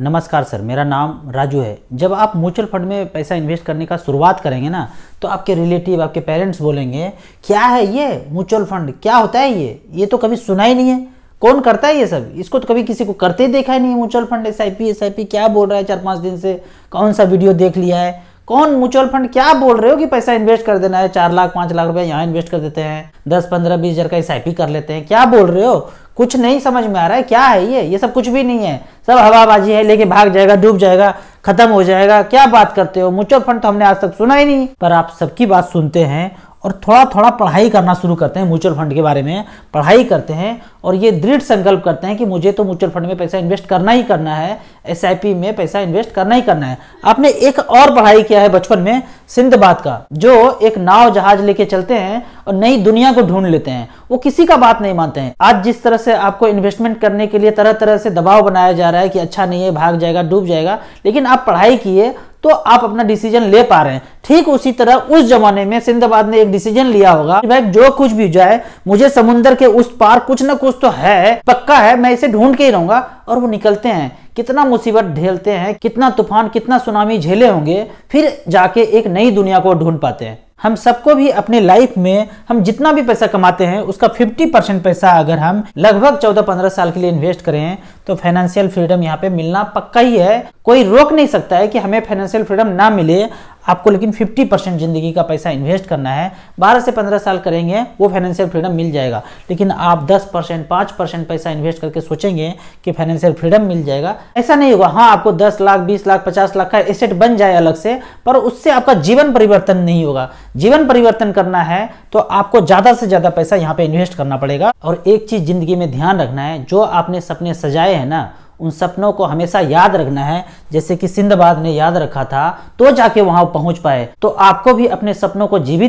नमस्कार सर मेरा नाम राजू है जब आप म्यूचुअल फंड में पैसा इन्वेस्ट करने का शुरुआत करेंगे ना तो आपके रिलेटिव आपके पेरेंट्स बोलेंगे क्या है ये म्यूचुअल फंड क्या होता है ये ये तो कभी सुना ही नहीं है कौन करता है ये सब इसको तो कभी किसी को करते देखा ही नहीं है mutual fund S I P S I P क्या बोल रहा है चार पाँच दिन से कौन सा वीडियो देख लिया है कौन म्यूचुअल फंड क्या बोल रहे हो कि पैसा इन्वेस्ट कर देना है चार लाख पांच लाख रुपया यहाँ इन्वेस्ट कर देते हैं दस पंद्रह बीस हजार का एस कर लेते हैं क्या बोल रहे हो कुछ नहीं समझ में आ रहा है क्या है ये ये सब कुछ भी नहीं है सब हवाबाजी है लेके भाग जाएगा डूब जाएगा खत्म हो जाएगा क्या बात करते हो म्यूचुअल फंड तो हमने आज तक सुना ही नहीं पर आप सबकी बात सुनते हैं और थोड़ा थोड़ा पढ़ाई करना शुरू करते हैं म्यूचुअल फंड के बारे में पढ़ाई करते हैं और ये दृढ़ संकल्प करते हैं कि मुझे तो म्यूचुअल फंड में पैसा इन्वेस्ट करना ही करना है एस में पैसा इन्वेस्ट करना ही करना है आपने एक और पढ़ाई किया है बचपन में सिंधबाद का जो एक नाव जहाज लेके चलते हैं और नई दुनिया को ढूंढ लेते हैं वो किसी का बात नहीं मानते हैं आज जिस तरह से आपको इन्वेस्टमेंट करने के लिए तरह तरह से दबाव बनाया जा रहा है कि अच्छा नहीं है भाग जाएगा डूब जाएगा लेकिन आप पढ़ाई किए तो आप अपना डिसीजन ले पा रहे हैं ठीक उसी तरह उस जमाने में सिंधाबाद ने एक डिसीजन लिया होगा भाई जो कुछ भी जाए मुझे समुन्द्र के उस पार कुछ ना कुछ तो है पक्का है मैं इसे ढूंढ के ही रहूंगा और वो निकलते हैं कितना मुसीबत ढेलते हैं कितना तूफान कितना सुनामी झेले होंगे फिर जाके एक नई दुनिया को ढूंढ पाते हैं हम सबको भी अपने लाइफ में हम जितना भी पैसा कमाते हैं उसका 50 परसेंट पैसा अगर हम लगभग 14-15 साल के लिए इन्वेस्ट करें तो फाइनेंशियल फ्रीडम यहाँ पे मिलना पक्का ही है कोई रोक नहीं सकता है कि हमें फाइनेंशियल फ्रीडम ना मिले आपको लेकिन 50 परसेंट जिंदगी का पैसा इन्वेस्ट करना है 12 से 15 साल करेंगे वो फाइनेंशियल फ्रीडम मिल जाएगा लेकिन आप 10 परसेंट पाँच परसेंट पैसा इन्वेस्ट करके सोचेंगे कि फाइनेंशियल फ्रीडम मिल जाएगा ऐसा नहीं होगा हाँ आपको 10 लाख 20 लाख 50 लाख का एसेट बन जाए अलग से पर उससे आपका जीवन परिवर्तन नहीं होगा जीवन परिवर्तन करना है तो आपको ज़्यादा से ज़्यादा पैसा यहाँ पे इन्वेस्ट करना पड़ेगा और एक चीज़ ज़िंदगी में ध्यान रखना है जो आपने सपने सजाए हैं ना उन सपनों को हमेशा याद रखना है जैसे कि सिंधबाद ने याद रखा था तो जाके वहां पहुंच पाए तो आपको भी अपने सपनों को जीवित